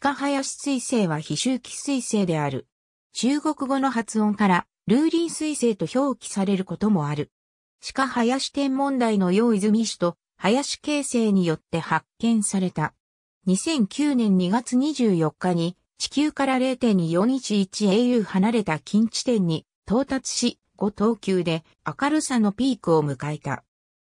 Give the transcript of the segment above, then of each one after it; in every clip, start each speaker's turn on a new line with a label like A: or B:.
A: 鹿林水星は非周期水星である。中国語の発音から、ルーリン水星と表記されることもある。鹿林天文台の用泉市と林形成によって発見された。2009年2月24日に地球から 0.411au 離れた近地点に到達し、5等級で明るさのピークを迎えた。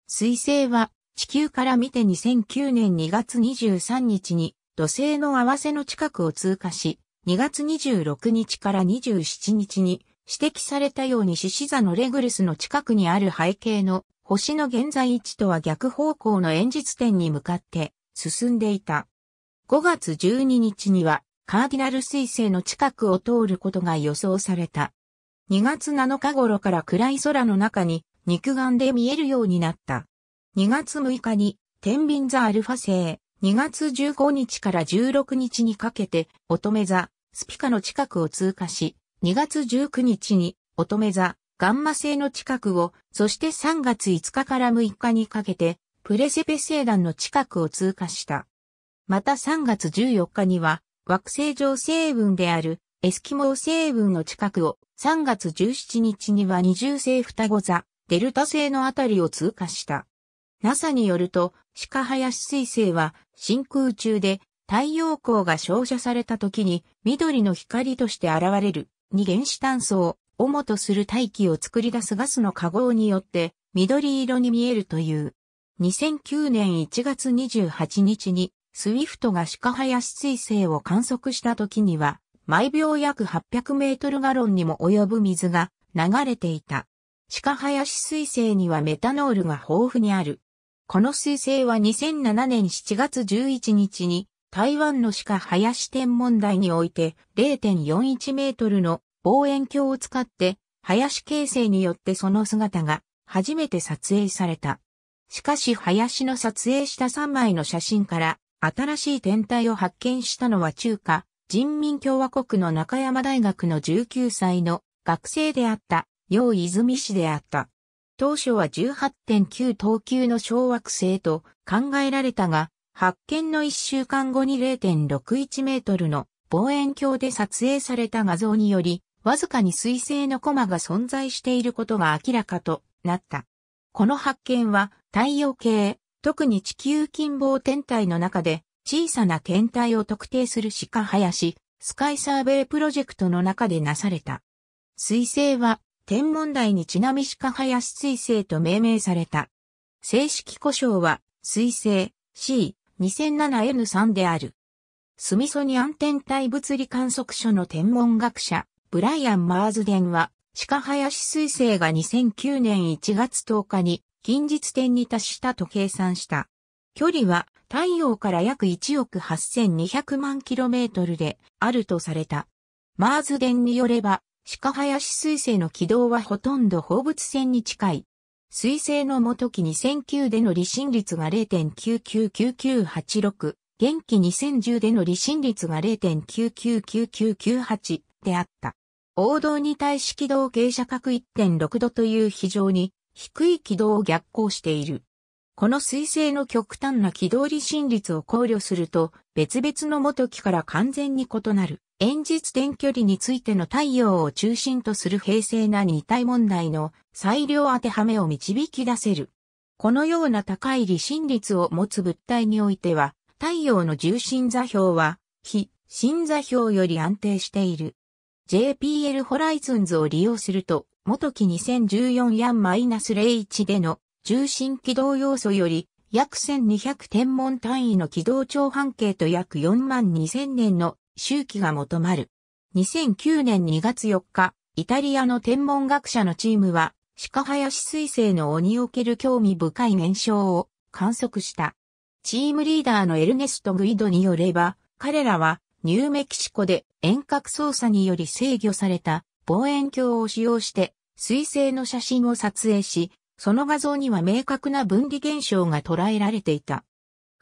A: 水星は地球から見て2009年2月23日に土星の合わせの近くを通過し、2月26日から27日に指摘されたように獅子座のレグルスの近くにある背景の星の現在位置とは逆方向の演説点に向かって進んでいた。5月12日にはカーディナル彗星の近くを通ることが予想された。2月7日頃から暗い空の中に肉眼で見えるようになった。2月6日に天秤座アルファ星、2月15日から16日にかけて、乙女座、スピカの近くを通過し、2月19日に乙女座、ガンマ星の近くを、そして3月5日から6日にかけて、プレセペ星団の近くを通過した。また3月14日には、惑星上星雲である、エスキモー星雲の近くを、3月17日には二重星双子座、デルタ星のあたりを通過した。NASA によると、鹿林水星は真空中で太陽光が照射された時に緑の光として現れる二原子炭素を主とする大気を作り出すガスの化合によって緑色に見えるという。2009年1月28日にスウィフトが鹿林水星を観測した時には毎秒約800メートルガロンにも及ぶ水が流れていた。鹿林水星にはメタノールが豊富にある。この彗星は2007年7月11日に台湾の鹿林天文台において0.41メートルの望遠鏡を使って林形成によってその姿が初めて撮影された。しかし林の撮影した3枚の写真から新しい天体を発見したのは中華人民共和国の中山大学の19歳の学生であった楊泉氏であった。当初は18.9等級の小惑星と考えられたが、発見の1週間後に0.61メートルの望遠鏡で撮影された画像により、わずかに水星のコマが存在していることが明らかとなった。この発見は太陽系、特に地球近傍天体の中で小さな天体を特定するシカ林、スカイサーベイプロジェクトの中でなされた。水星は天文台にちなみ鹿林彗星と命名された。正式故障は、彗星 C2007N3 である。スミソニアン天体物理観測所の天文学者、ブライアン・マーズデンは、鹿林彗星が2009年1月10日に近日点に達したと計算した。距離は太陽から約1億8200万キロメートルであるとされた。マーズデンによれば、鹿林水星の軌道はほとんど放物線に近い。水星の元期2009での離心率が0.999986、元期2010での離心率が0.999998であった。王道に対し軌道傾斜角1.6度という非常に低い軌道を逆行している。この水星の極端な軌道離心率を考慮すると、別々の元期から完全に異なる演実点距離についての太陽を中心とする平成な二体問題の最良当てはめを導き出せる。このような高い離心率を持つ物体においては、太陽の重心座標は、非心座標より安定している。JPL ホライズンズを利用すると、元期2014ヤン -01 での重心軌道要素より約1200天文単位の軌道長半径と約4万2000年の周期が求まる。2009年2月4日、イタリアの天文学者のチームは、鹿林彗星の鬼をける興味深い現象を観測した。チームリーダーのエルネスト・グイドによれば、彼らはニューメキシコで遠隔操作により制御された望遠鏡を使用して彗星の写真を撮影し、その画像には明確な分離現象が捉えられていた。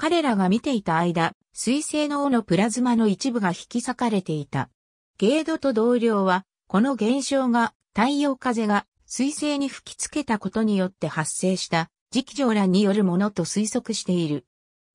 A: 彼らが見ていた間、水星の尾のプラズマの一部が引き裂かれていた。ゲードと同僚は、この現象が太陽風が水星に吹きつけたことによって発生した磁気上乱によるものと推測している。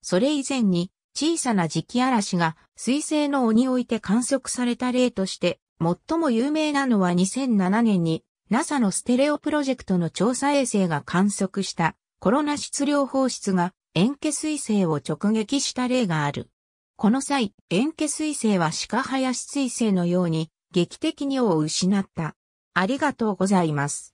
A: それ以前に小さな磁気嵐が水星の尾において観測された例として最も有名なのは2007年に NASA のステレオプロジェクトの調査衛星が観測したコロナ質量放出が塩化彗星を直撃した例がある。この際、塩化彗星は鹿林彗星のように劇的にを失った。ありがとうございます。